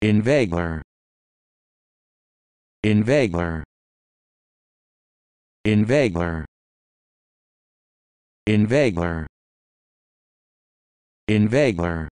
Inveigler. Inveigler. Inveigler. Inveigler. Inveigler.